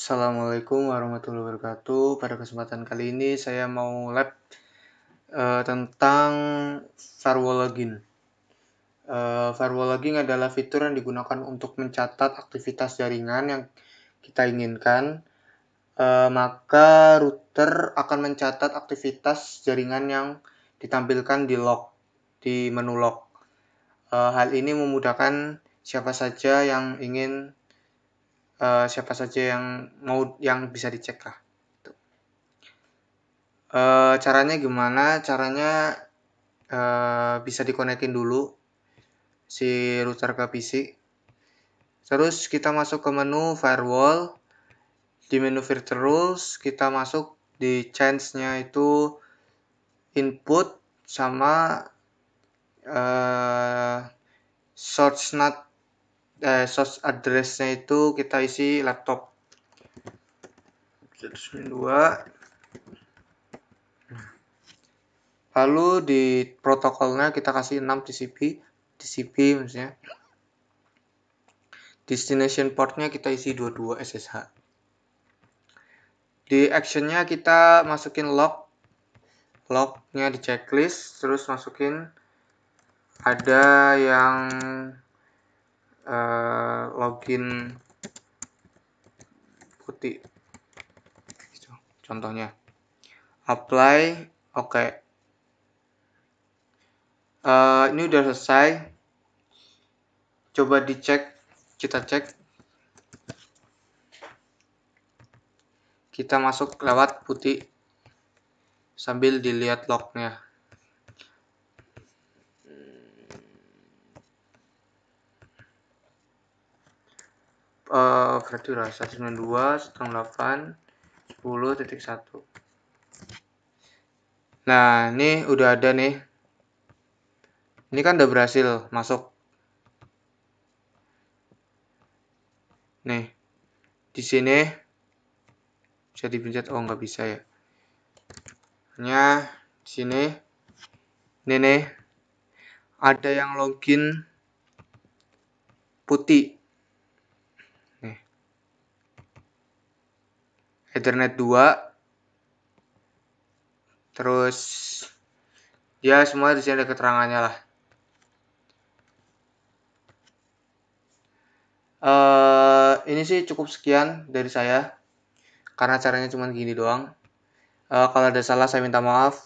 Assalamualaikum warahmatullahi wabarakatuh. Pada kesempatan kali ini saya mau lab uh, tentang firewall login. Uh, eh, firewall login adalah fitur yang digunakan untuk mencatat aktivitas jaringan yang kita inginkan. Uh, maka router akan mencatat aktivitas jaringan yang ditampilkan di log di menu log. Uh, hal ini memudahkan siapa saja yang ingin uh, siapa saja yang mau yang bisa dicek lah. Gitu. Uh, caranya gimana? Caranya uh, bisa dikonekin dulu si router ke PC. Terus kita masuk ke menu firewall. Di menu filter rules kita masuk di chance nya itu input sama uh, source not eh, source addressnya itu kita isi laptop dua, lalu di protokolnya kita kasih 6 TCP TCP maksudnya destination portnya kita isi 22 SSH di actionnya kita masukin log lognya di checklist terus masukin ada yang Eh, login putih contohnya apply oke okay. uh, eh, ini udah selesai coba dicek kita cek kita masuk lewat putih sambil dilihat lognya uh, fraktura 192 108 10.1 nah ini udah ada nih ini kan udah berhasil masuk nih di sini bisa dipencet oh nggak bisa ya hanya di sini ini nih ada yang login putih Ethernet 2 terus ya semua di sini ada keterangannya lah uh, ini sih cukup sekian dari saya karena caranya cuma gini doang uh, kalau ada salah saya minta maaf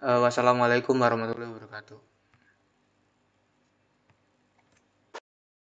uh, wassalamualaikum warahmatullahi wabarakatuh